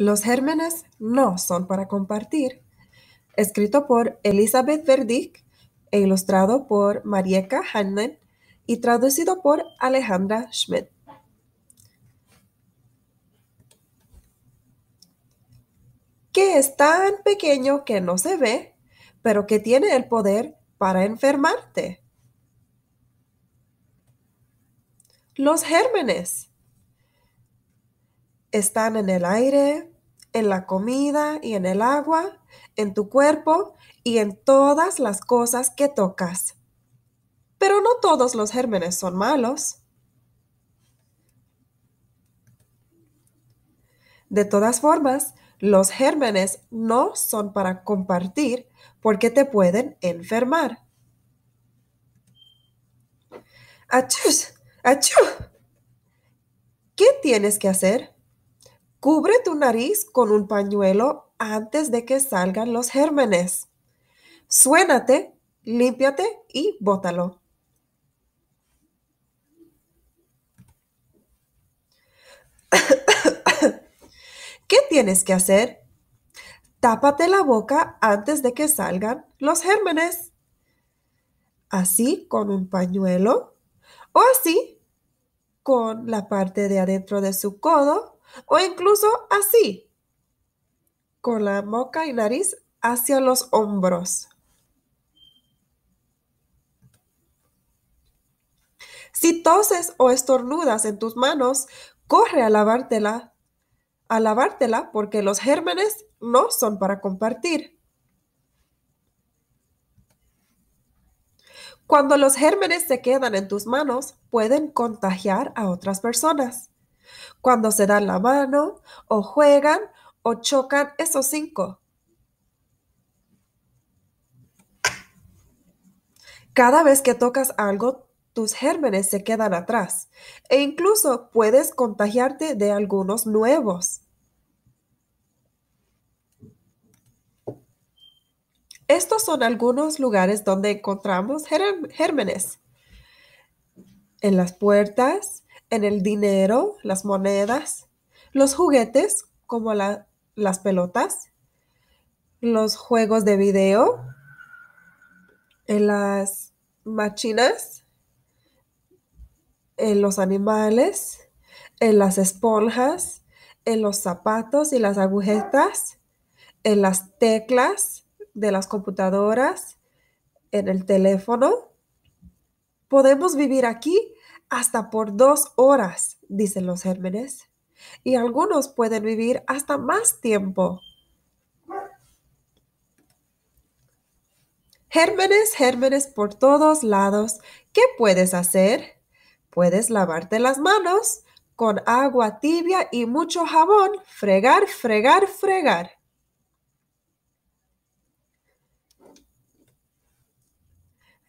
Los gérmenes no son para compartir. Escrito por Elizabeth Verdick e ilustrado por Marieka Hannen y traducido por Alejandra Schmidt. Que es tan pequeño que no se ve, pero que tiene el poder para enfermarte. Los gérmenes están en el aire, en la comida y en el agua, en tu cuerpo y en todas las cosas que tocas. Pero no todos los gérmenes son malos. De todas formas, los gérmenes no son para compartir porque te pueden enfermar. ¡Achus! ¡Achú! ¿Qué tienes que hacer? Cubre tu nariz con un pañuelo antes de que salgan los gérmenes. Suénate, límpiate y bótalo. ¿Qué tienes que hacer? Tápate la boca antes de que salgan los gérmenes. Así con un pañuelo o así con la parte de adentro de su codo o incluso así, con la boca y nariz hacia los hombros. Si toses o estornudas en tus manos, corre a lavártela, a lavártela porque los gérmenes no son para compartir. Cuando los gérmenes se quedan en tus manos, pueden contagiar a otras personas. Cuando se dan la mano, o juegan, o chocan, esos cinco. Cada vez que tocas algo, tus gérmenes se quedan atrás e incluso puedes contagiarte de algunos nuevos. Estos son algunos lugares donde encontramos gérmenes. En las puertas, en el dinero, las monedas, los juguetes como las pelotas, los juegos de video, en las máquinas, en los animales, en las esponjas, en los zapatos y las agujetas, en las teclas de las computadoras, en el teléfono. Podemos vivir aquí hasta por dos horas, dicen los gérmenes, y algunos pueden vivir hasta más tiempo. Gérmenes, gérmenes por todos lados. ¿Qué puedes hacer? Puedes lavarte las manos con agua tibia y mucho jabón, fregar, fregar, fregar.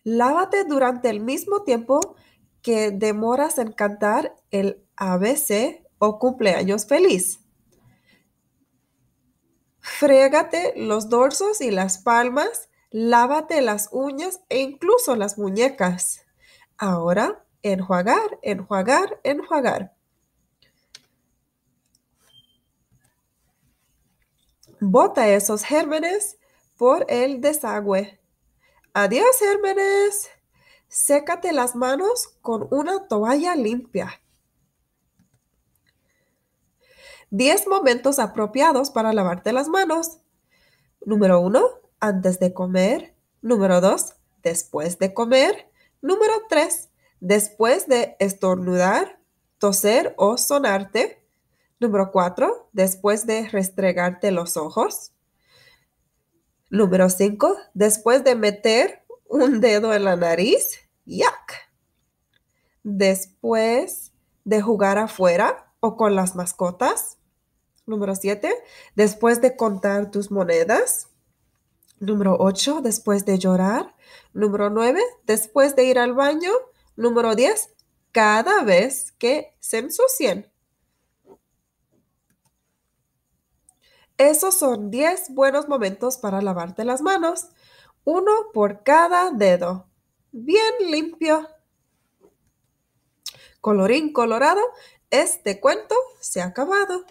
Lávate durante el mismo tiempo que demoras en cantar el ABC o cumpleaños feliz. Frégate los dorsos y las palmas, lávate las uñas e incluso las muñecas. Ahora, enjuagar, enjuagar, enjuagar. Bota esos gérmenes por el desagüe. Adiós, gérmenes. Sécate las manos con una toalla limpia. 10 momentos apropiados para lavarte las manos. Número 1, antes de comer. Número 2, después de comer. Número 3, después de estornudar, toser o sonarte. Número 4, después de restregarte los ojos. Número 5, después de meter un dedo en la nariz, yuck. Después de jugar afuera o con las mascotas, número 7, después de contar tus monedas, número 8, después de llorar, número 9, después de ir al baño, número 10, cada vez que se ensucien. Esos son 10 buenos momentos para lavarte las manos uno por cada dedo, bien limpio. Colorín colorado, este cuento se ha acabado.